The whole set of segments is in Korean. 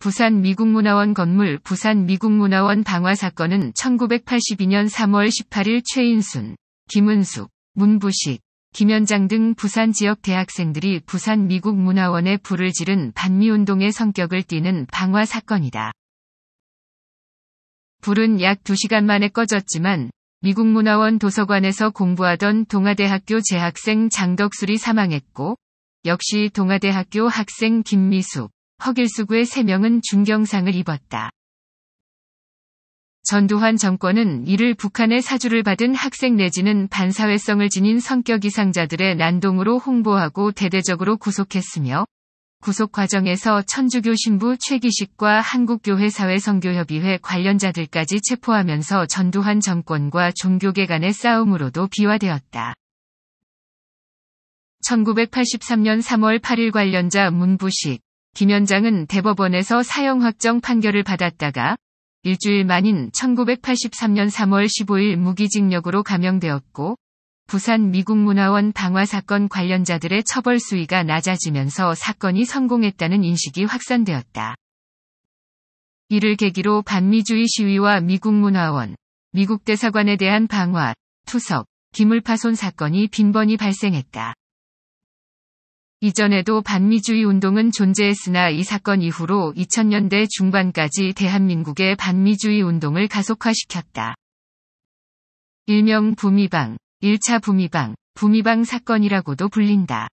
부산 미국문화원 건물 부산 미국문화원 방화 사건은 1982년 3월 18일 최인순, 김은숙, 문부식, 김현장 등 부산 지역 대학생들이 부산 미국문화원에 불을 지른 반미운동의 성격을 띠는 방화 사건이다. 불은 약 2시간 만에 꺼졌지만 미국문화원 도서관에서 공부하던 동아대학교 재학생 장덕술이 사망했고 역시 동아대학교 학생 김미숙, 허길수구의 3명은 중경상을 입었다. 전두환 정권은 이를 북한의 사주를 받은 학생 내지는 반사회성을 지닌 성격 이상자들의 난동으로 홍보하고 대대적으로 구속했으며 구속 과정에서 천주교 신부 최기식과 한국교회사회선교협의회 관련자들까지 체포하면서 전두환 정권과 종교계 간의 싸움으로도 비화되었다. 1983년 3월 8일 관련자 문부식, 김 현장은 대법원에서 사형 확정 판결을 받았다가 일주일 만인 1983년 3월 15일 무기징역으로 감형되었고 부산 미국문화원 방화 사건 관련자들의 처벌 수위가 낮아지면서 사건이 성공했다는 인식이 확산되었다. 이를 계기로 반미주의 시위와 미국문화원, 미국대사관에 대한 방화, 투석, 기물파손 사건이 빈번히 발생했다. 이전에도 반미주의 운동은 존재했으나 이 사건 이후로 2000년대 중반까지 대한민국의 반미주의 운동을 가속화시켰다. 일명 부미방, 1차 부미방, 부미방 사건이라고도 불린다.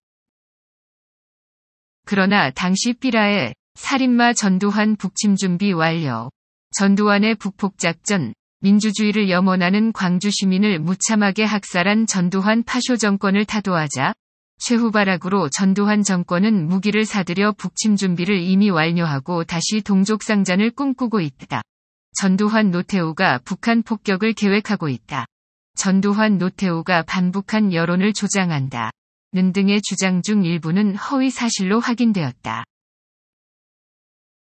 그러나 당시 삐라에 살인마 전두환 북침 준비 완료, 전두환의 북폭작전, 민주주의를 염원하는 광주 시민을 무참하게 학살한 전두환 파쇼 정권을 타도하자 최후바락으로 전두환 정권은 무기를 사들여 북침 준비를 이미 완료하고 다시 동족상잔을 꿈꾸고 있다. 전두환 노태우가 북한 폭격을 계획하고 있다. 전두환 노태우가 반북한 여론을 조장한다. 는 등의 주장 중 일부는 허위 사실로 확인되었다.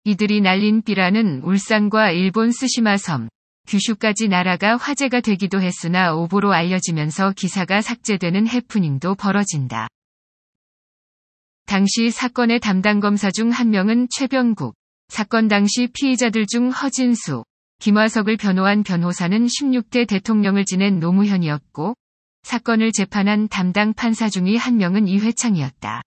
이들이 날린 비라는 울산과 일본 스시마 섬, 규슈까지 나라가 화제가 되기도 했으나 오보로 알려지면서 기사가 삭제되는 해프닝도 벌어진다. 당시 사건의 담당 검사 중 한 명은 최병국, 사건 당시 피의자들 중 허진수, 김화석을 변호한 변호사는 16대 대통령을 지낸 노무현이었고, 사건을 재판한 담당 판사 중의 한 명은 이회창이었다.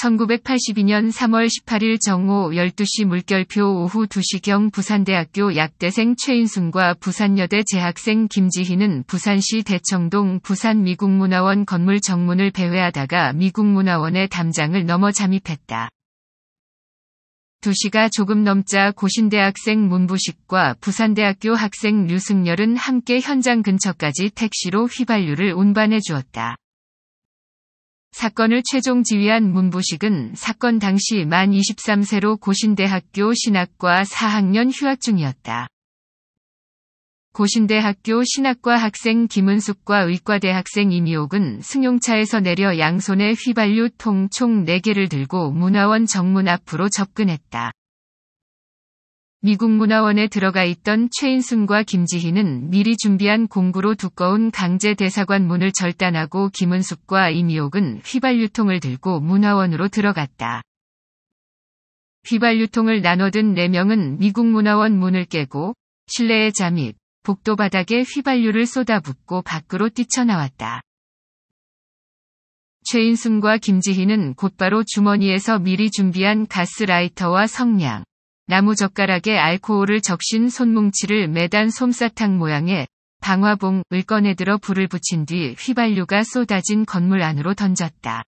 1982년 3월 18일 정오 12시 물결표 오후 2시경 부산대학교 약대생 최인순과 부산여대 재학생 김지희는 부산시 대청동 부산미국문화원 건물 정문을 배회하다가 미국문화원의 담장을 넘어 잠입했다. 2시가 조금 넘자 고신대학생 문부식과 부산대학교 학생 류승열은 함께 현장 근처까지 택시로 휘발유를 운반해 주었다. 사건을 최종 지휘한 문부식은 사건 당시 만 23세로 고신대학교 신학과 4학년 휴학 중이었다. 고신대학교 신학과 학생 김은숙과 의과대 학생 이미옥은 승용차에서 내려 양손에 휘발유 통총 4개를 들고 문화원 정문 앞으로 접근했다. 미국 문화원에 들어가 있던 최인순과 김지희는 미리 준비한 공구로 두꺼운 강제 대사관 문을 절단하고 김은숙과 이미옥은 휘발유통을 들고 문화원으로 들어갔다. 휘발유통을 나눠든 4명은 미국 문화원 문을 깨고 실내에 잠입, 복도 바닥에 휘발유를 쏟아붓고 밖으로 뛰쳐나왔다. 최인순과 김지희는 곧바로 주머니에서 미리 준비한 가스라이터와 성냥, 나무젓가락에 알코올을 적신 손뭉치를 매단 솜사탕 모양의 방화봉을 꺼내들어 불을 붙인 뒤 휘발유가 쏟아진 건물 안으로 던졌다.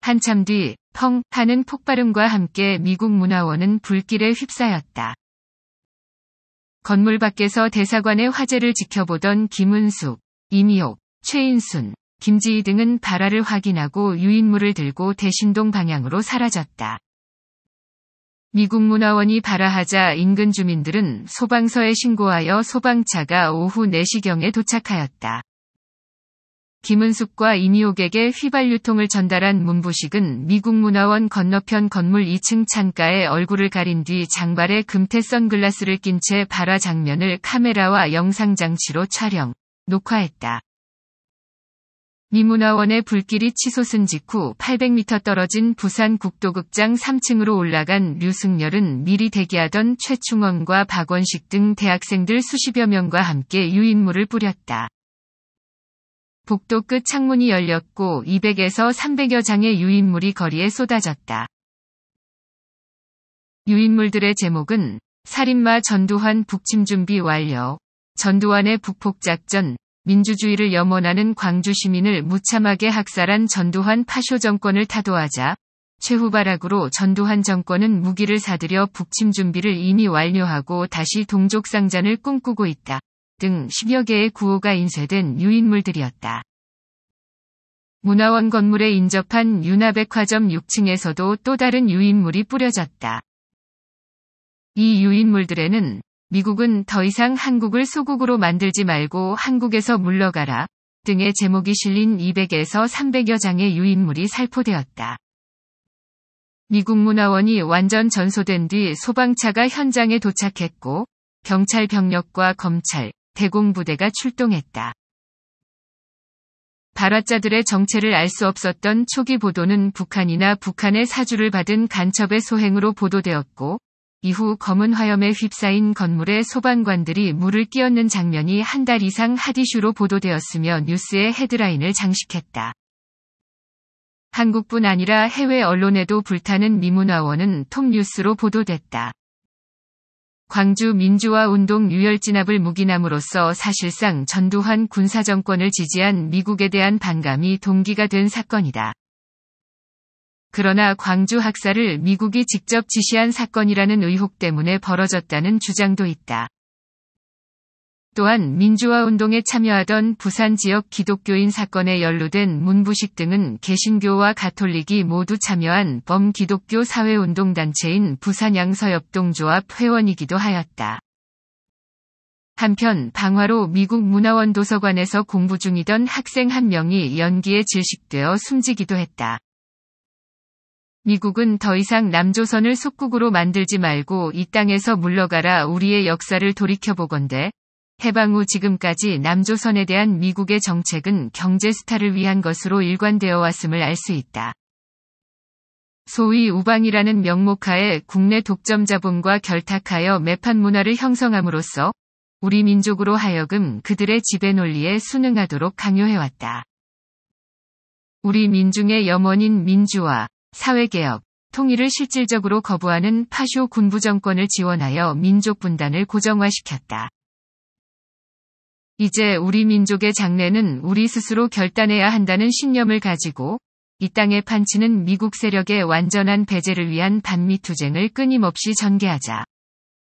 한참 뒤 펑 하는 폭발음과 함께 미국 문화원은 불길에 휩싸였다. 건물 밖에서 대사관의 화재를 지켜보던 김은숙, 이미옥, 최인순, 김지희 등은 발화를 확인하고 유인물을 들고 대신동 방향으로 사라졌다. 미국 문화원이 발화하자 인근 주민들은 소방서에 신고하여 소방차가 오후 4시경에 도착하였다. 김은숙과 이니옥에게 휘발유통을 전달한 문부식은 미국 문화원 건너편 건물 2층 창가에 얼굴을 가린 뒤 장발에 금태 선글라스를 낀 채 발화 장면을 카메라와 영상 장치로 촬영, 녹화했다. 미문화원의 불길이 치솟은 직후 800m 떨어진 부산 국도극장 3층으로 올라간 류승열은 미리 대기하던 최충원과 박원식 등 대학생들 수십여 명과 함께 유인물을 뿌렸다. 복도 끝 창문이 열렸고 200에서 300여 장의 유인물이 거리에 쏟아졌다. 유인물들의 제목은 살인마 전두환 북침 준비 완료, 전두환의 북폭작전, 민주주의를 염원하는 광주 시민을 무참하게 학살한 전두환 파쇼 정권을 타도하자 최후발악으로 전두환 정권은 무기를 사들여 북침 준비를 이미 완료하고 다시 동족상잔을 꿈꾸고 있다. 등 10여 개의 구호가 인쇄된 유인물들이었다. 문화원 건물에 인접한 유나백화점 6층에서도 또 다른 유인물이 뿌려졌다. 이 유인물들에는 미국은 더 이상 한국을 소국으로 만들지 말고 한국에서 물러가라 등의 제목이 실린 200에서 300여 장의 유인물이 살포되었다. 미국 문화원이 완전 전소된 뒤 소방차가 현장에 도착했고 경찰 병력과 검찰, 대공부대가 출동했다. 발화자들의 정체를 알 수 없었던 초기 보도는 북한이나 북한의 사주를 받은 간첩의 소행으로 보도되었고 이후 검은 화염에 휩싸인 건물에 소방관들이 물을 끼얹는 장면이 한 달 이상 핫이슈로 보도되었으며 뉴스의 헤드라인을 장식했다. 한국뿐 아니라 해외 언론에도 불타는 미문화원은 톱뉴스로 보도됐다. 광주 민주화 운동 유혈 진압을 묵인함으로써 사실상 전두환 군사정권을 지지한 미국에 대한 반감이 동기가 된 사건이다. 그러나 광주 학살을 미국이 직접 지시한 사건이라는 의혹 때문에 벌어졌다는 주장도 있다. 또한 민주화 운동에 참여하던 부산 지역 기독교인 사건에 연루된 문부식 등은 개신교와 가톨릭이 모두 참여한 범기독교 사회운동단체인 부산양서협동조합 회원이기도 하였다. 한편 방화로 미국 문화원 도서관에서 공부 중이던 학생 한 명이 연기에 질식되어 숨지기도 했다. 미국은 더 이상 남조선을 속국으로 만들지 말고 이 땅에서 물러가라 우리의 역사를 돌이켜보건대 해방 후 지금까지 남조선에 대한 미국의 정책은 경제 스타를 위한 것으로 일관되어 왔음을 알 수 있다. 소위 우방이라는 명목하에 국내 독점 자본과 결탁하여 매판 문화를 형성함으로써 우리 민족으로 하여금 그들의 지배 논리에 순응하도록 강요해왔다. 우리 민중의 염원인 민주화, 사회개혁, 통일을 실질적으로 거부하는 파쇼 군부 정권을 지원하여 민족 분단을 고정화시켰다. 이제 우리 민족의 장래는 우리 스스로 결단해야 한다는 신념을 가지고 이땅의 판치는 미국 세력의 완전한 배제를 위한 반미투쟁을 끊임없이 전개하자.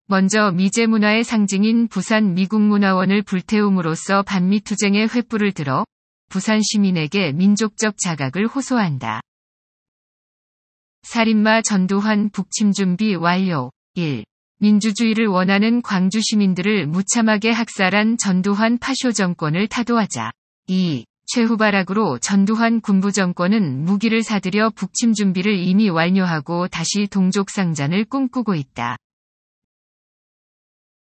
먼저 미제 문화의 상징인 부산 미국문화원을 불태움으로써 반미투쟁의 횃불을 들어 부산 시민에게 민족적 자각을 호소한다. 살인마 전두환 북침 준비 완료. 1. 민주주의를 원하는 광주 시민들을 무참하게 학살한 전두환 파쇼 정권을 타도하자. 2. 최후발악으로 전두환 군부 정권은 무기를 사들여 북침 준비를 이미 완료하고 다시 동족상잔을 꿈꾸고 있다.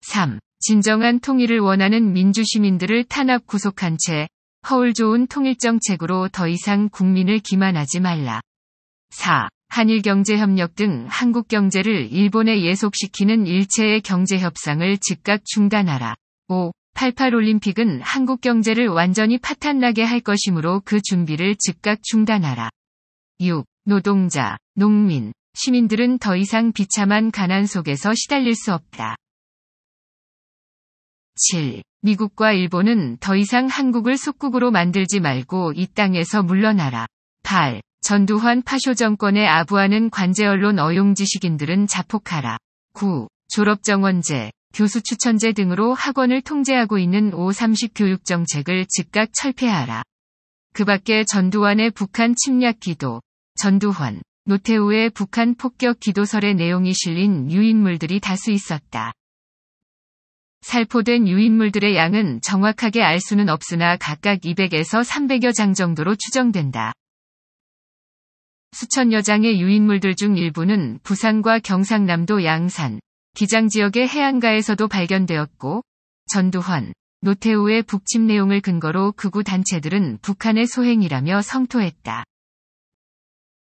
3. 진정한 통일을 원하는 민주시민들을 탄압 구속한 채 허울 좋은 통일정책으로 더 이상 국민을 기만하지 말라. 4. 한일 경제 협력 등 한국 경제를 일본에 예속시키는 일체의 경제 협상을 즉각 중단하라. 5. 88 올림픽은 한국 경제를 완전히 파탄나게 할 것이므로 그 준비를 즉각 중단하라. 6. 노동자, 농민, 시민들은 더 이상 비참한 가난 속에서 시달릴 수 없다. 7. 미국과 일본은 더 이상 한국을 속국으로 만들지 말고 이 땅에서 물러나라. 8. 전두환 파쇼 정권의 아부하는 관제 언론 어용 지식인들은 자폭하라. 9. 졸업정원제, 교수추천제 등으로 학원을 통제하고 있는 530 교육정책을 즉각 철폐하라. 그 밖에 전두환의 북한 침략 기도, 전두환, 노태우의 북한 폭격 기도설의 내용이 실린 유인물들이 다수 있었다. 살포된 유인물들의 양은 정확하게 알 수는 없으나 각각 200에서 300여 장 정도로 추정된다. 수천 여장의 유인물들 중 일부는 부산과 경상남도 양산, 기장 지역의 해안가에서도 발견되었고, 전두환, 노태우의 북침 내용을 근거로 극우 단체들은 북한의 소행이라며 성토했다.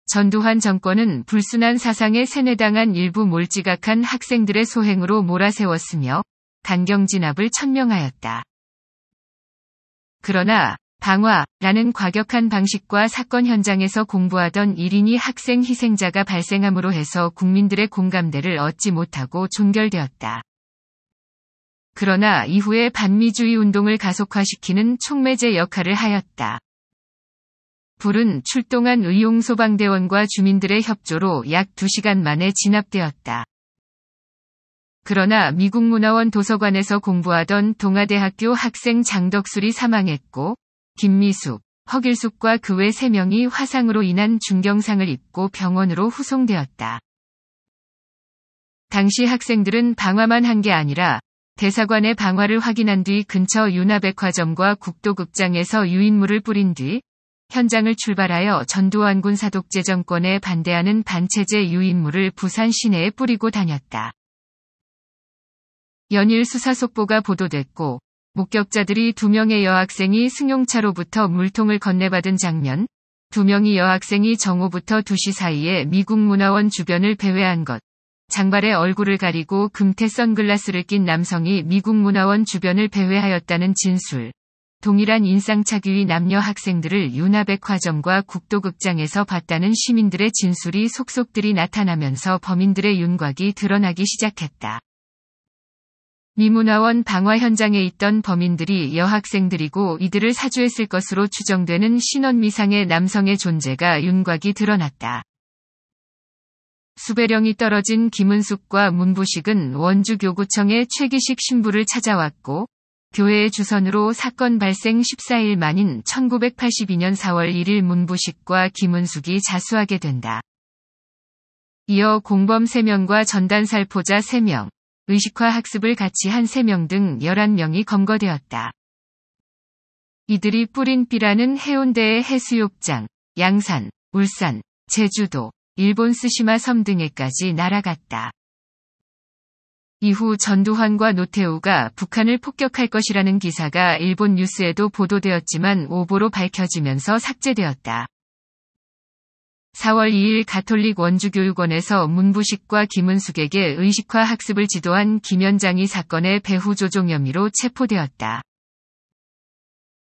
전두환 정권은 불순한 사상에 세뇌당한 일부 몰지각한 학생들의 소행으로 몰아세웠으며 강경 진압을 천명하였다. 그러나 방화라는 과격한 방식과 사건 현장에서 공부하던 1인이 학생 희생자가 발생함으로 해서 국민들의 공감대를 얻지 못하고 종결되었다. 그러나 이후에 반미주의 운동을 가속화시키는 촉매제 역할을 하였다. 불은 출동한 의용소방대원과 주민들의 협조로 약 2시간 만에 진압되었다. 그러나 미국 문화원 도서관에서 공부하던 동아대학교 학생 장덕술이 사망했고 김미숙, 허길숙과 그 외 3명이 화상으로 인한 중경상을 입고 병원으로 후송되었다. 당시 학생들은 방화만 한 게 아니라 대사관의 방화를 확인한 뒤 근처 유나백화점과 국도극장에서 유인물을 뿌린 뒤 현장을 출발하여 전두환군 사독재 정권에 반대하는 반체제 유인물을 부산 시내에 뿌리고 다녔다. 연일 수사 속보가 보도됐고 목격자들이 두 명의 여학생이 승용차로부터 물통을 건네받은 장면, 두명의 여학생이 정오부터 2시 사이에 미국 문화원 주변을 배회한 것, 장발에 얼굴을 가리고 금태 선글라스를 낀 남성이 미국 문화원 주변을 배회하였다는 진술. 동일한 인상착의의 남녀 학생들을 윤화백화점과 국도극장에서 봤다는 시민들의 진술이 속속들이 나타나면서 범인들의 윤곽이 드러나기 시작했다. 미문화원 방화 현장에 있던 범인들이 여학생들이고 이들을 사주했을 것으로 추정되는 신원미상의 남성의 존재가 윤곽이 드러났다. 수배령이 떨어진 김은숙과 문부식은 원주교구청의 최기식 신부를 찾아왔고 교회의 주선으로 사건 발생 14일 만인 1982년 4월 1일 문부식과 김은숙이 자수하게 된다. 이어 공범 3명과 전단살포자 3명, 의식화 학습을 같이 한 3명 등 11명이 검거되었다. 이들이 뿌린 비라는 해운대의 해수욕장, 양산, 울산, 제주도, 일본 스시마 섬 등에까지 날아갔다. 이후 전두환과 노태우가 북한을 폭격할 것이라는 기사가 일본 뉴스에도 보도되었지만 오보로 밝혀지면서 삭제되었다. 4월 2일 가톨릭 원주교육원에서 문부식과 김은숙에게 의식화 학습을 지도한 김 현장이 사건의 배후 조종 혐의로 체포되었다.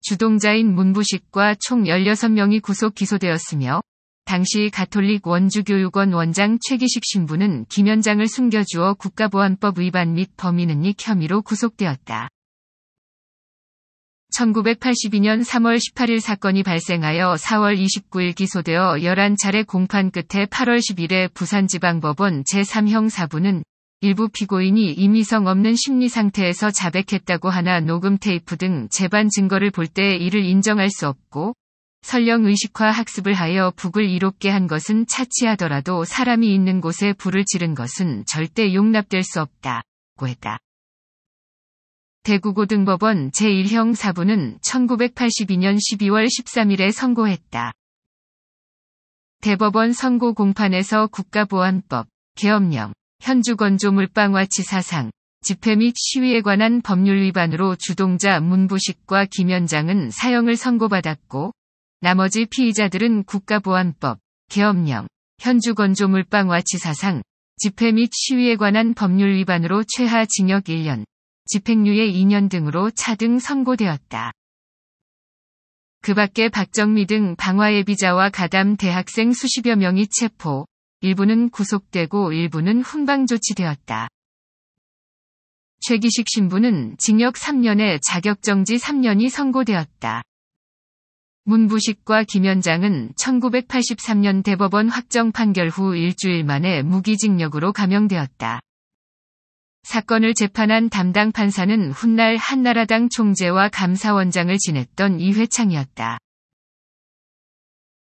주동자인 문부식과 총 16명이 구속 기소되었으며 당시 가톨릭 원주교육원 원장 최기식 신부는 김 현장을 숨겨주어 국가보안법 위반 및 범인은닉 혐의로 구속되었다. 1982년 3월 18일 사건이 발생하여 4월 29일 기소되어 11차례 공판 끝에 8월 10일에 부산지방법원 제3형 사부는 일부 피고인이 임의성 없는 심리 상태에서 자백했다고 하나 녹음 테이프 등 재반 증거를 볼 때 이를 인정할 수 없고 설령 의식화 학습을 하여 북을 이롭게 한 것은 차치하더라도 사람이 있는 곳에 불을 지른 것은 절대 용납될 수 없다. 고 했다. 대구고등법원 제1형 사부는 1982년 12월 13일에 선고했다. 대법원 선고 공판에서 국가보안법, 계엄령, 현주건조 물방와치 사상, 집회 및 시위에 관한 법률 위반으로 주동자 문부식과 김현장은 사형을 선고받았고, 나머지 피의자들은 국가보안법, 계엄령, 현주건조 물방와치 사상, 집회 및 시위에 관한 법률 위반으로 최하 징역 1년, 집행유예 2년 등으로 차등 선고되었다. 그 밖에 박정미 등 방화예비자와 가담 대학생 수십여 명이 체포, 일부는 구속되고 일부는 훈방 조치되었다. 최기식 신부는 징역 3년에 자격정지 3년이 선고되었다. 문부식과 김현장은 1983년 대법원 확정 판결 후 일주일 만에 무기징역으로 감형되었다. 사건을 재판한 담당 판사는 훗날 한나라당 총재와 감사원장을 지냈던 이회창이었다.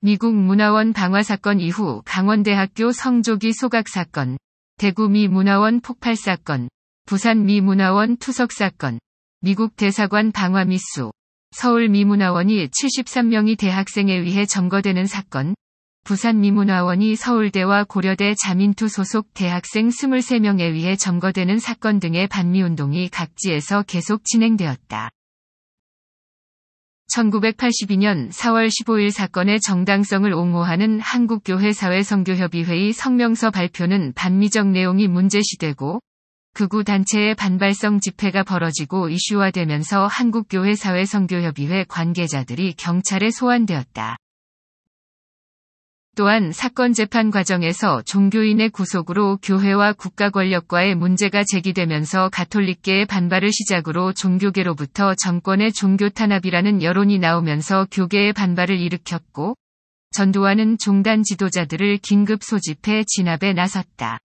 미국 문화원 방화 사건 이후 강원대학교 성조기 소각 사건, 대구 미 문화원 폭발 사건, 부산 미 문화원 투석 사건, 미국 대사관 방화 미수, 서울 미 문화원이 73명이 대학생에 의해 점거되는 사건, 부산미문화원이 서울대와 고려대 자민투 소속 대학생 23명에 의해 점거되는 사건 등의 반미운동이 각지에서 계속 진행되었다. 1982년 4월 15일 사건의 정당성을 옹호하는 한국교회사회성교협의회의 성명서 발표는 반미적 내용이 문제시되고 극우 단체의 반발성 집회가 벌어지고 이슈화되면서 한국교회사회성교협의회 관계자들이 경찰에 소환되었다. 또한 사건 재판 과정에서 종교인의 구속으로 교회와 국가 권력과의 문제가 제기되면서 가톨릭계의 반발을 시작으로 종교계로부터 정권의 종교 탄압이라는 여론이 나오면서 교계의 반발을 일으켰고 전두환은 종단 지도자들을 긴급 소집해 진압에 나섰다.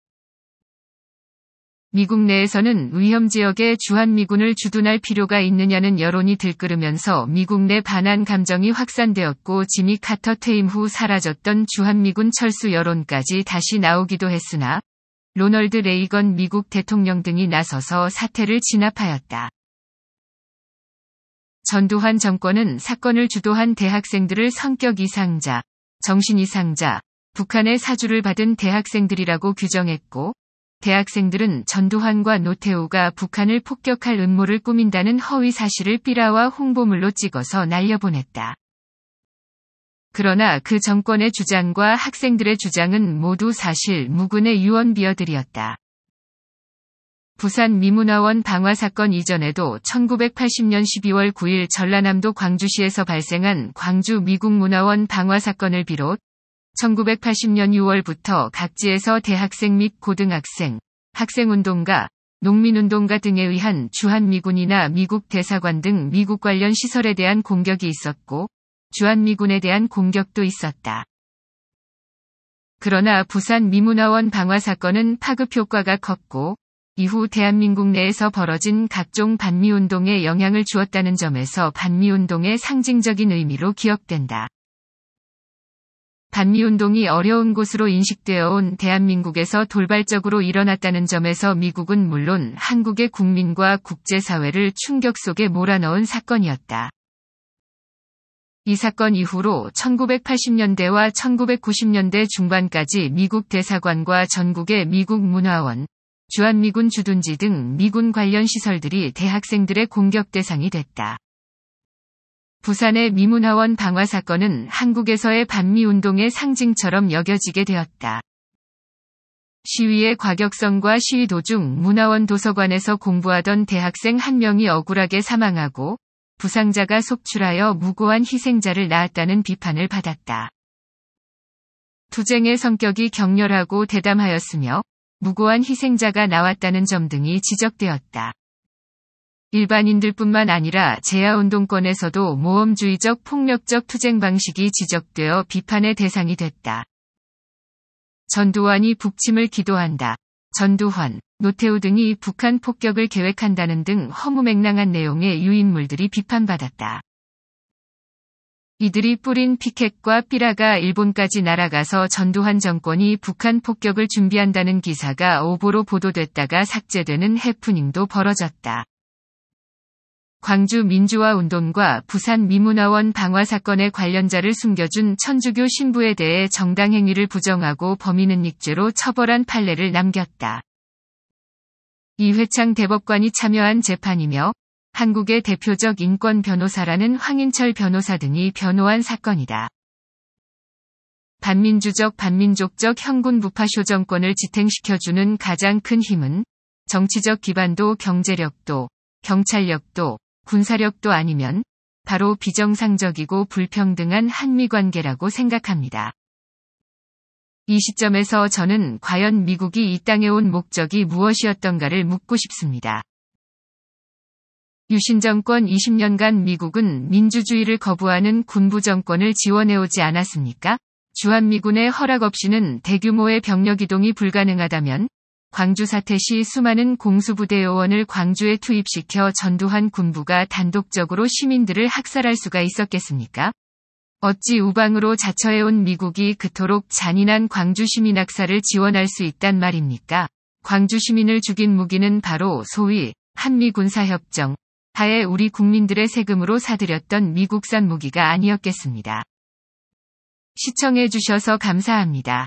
미국 내에서는 위험 지역에 주한미군을 주둔할 필요가 있느냐는 여론이 들끓으면서 미국 내 반한 감정이 확산되었고 지미 카터 퇴임 후 사라졌던 주한미군 철수 여론까지 다시 나오기도 했으나 로널드 레이건 미국 대통령 등이 나서서 사태를 진압하였다. 전두환 정권은 사건을 주도한 대학생들을 성격 이상자, 정신 이상자, 북한의 사주를 받은 대학생들이라고 규정했고 대학생들은 전두환과 노태우가 북한을 폭격할 음모를 꾸민다는 허위 사실을 삐라와 홍보물로 찍어서 날려보냈다. 그러나 그 정권의 주장과 학생들의 주장은 모두 사실 무근의 유언비어들이었다. 부산 미문화원 방화 사건 이전에도 1980년 12월 9일 전라남도 광주시에서 발생한 광주 미국문화원 방화 사건을 비롯 1980년 6월부터 각지에서 대학생 및 고등학생, 학생운동가, 농민운동가 등에 의한 주한미군이나 미국 대사관 등 미국 관련 시설에 대한 공격이 있었고, 주한미군에 대한 공격도 있었다. 그러나 부산 미문화원 방화 사건은 파급 효과가 컸고, 이후 대한민국 내에서 벌어진 각종 반미운동에 영향을 주었다는 점에서 반미운동의 상징적인 의미로 기억된다. 반미운동이 어려운 곳으로 인식되어 온 대한민국에서 돌발적으로 일어났다는 점에서 미국은 물론 한국의 국민과 국제사회를 충격 속에 몰아넣은 사건이었다. 이 사건 이후로 1980년대와 1990년대 중반까지 미국 대사관과 전국의 미국 문화원, 주한미군 주둔지 등 미군 관련 시설들이 대학생들의 공격 대상이 됐다. 부산의 미문화원 방화 사건은 한국에서의 반미운동의 상징처럼 여겨지게 되었다. 시위의 과격성과 시위 도중 문화원 도서관에서 공부하던 대학생 한 명이 억울하게 사망하고 부상자가 속출하여 무고한 희생자를 낳았다는 비판을 받았다. 투쟁의 성격이 격렬하고 대담하였으며 무고한 희생자가 나왔다는 점 등이 지적되었다. 일반인들뿐만 아니라 재야운동권에서도 모험주의적 폭력적 투쟁 방식이 지적되어 비판의 대상이 됐다. 전두환이 북침을 기도한다. 전두환, 노태우 등이 북한 폭격을 계획한다는 등 허무맹랑한 내용의 유인물들이 비판받았다. 이들이 뿌린 피켓과 삐라가 일본까지 날아가서 전두환 정권이 북한 폭격을 준비한다는 기사가 오보로 보도됐다가 삭제되는 해프닝도 벌어졌다. 광주 민주화 운동과 부산 미문화원 방화 사건의 관련자를 숨겨준 천주교 신부에 대해 정당 행위를 부정하고 범인은 익죄로 처벌한 판례를 남겼다. 이회창 대법관이 참여한 재판이며 한국의 대표적 인권 변호사라는 황인철 변호사 등이 변호한 사건이다. 반민주적 반민족적 형군부파쇼 정권을 지탱시켜주는 가장 큰 힘은 정치적 기반도 경제력도 경찰력도 군사력도 아니면 바로 비정상적이고 불평등한 한미 관계라고 생각합니다. 이 시점에서 저는 과연 미국이 이 땅에 온 목적이 무엇이었던가를 묻고 싶습니다. 유신 정권 20년간 미국은 민주주의를 거부하는 군부 정권을 지원해오지 않았습니까? 주한미군의 허락 없이는 대규모의 병력 이동이 불가능하다면 광주 사태 시 수많은 공수부대 요원을 광주에 투입시켜 전두환 군부가 단독적으로 시민들을 학살할 수가 있었겠습니까? 어찌 우방으로 자처해온 미국이 그토록 잔인한 광주 시민 학살을 지원할 수 있단 말입니까? 광주 시민을 죽인 무기는 바로 소위 한미군사협정 하에 우리 국민들의 세금으로 사들였던 미국산 무기가 아니었겠습니다. 시청해주셔서 감사합니다.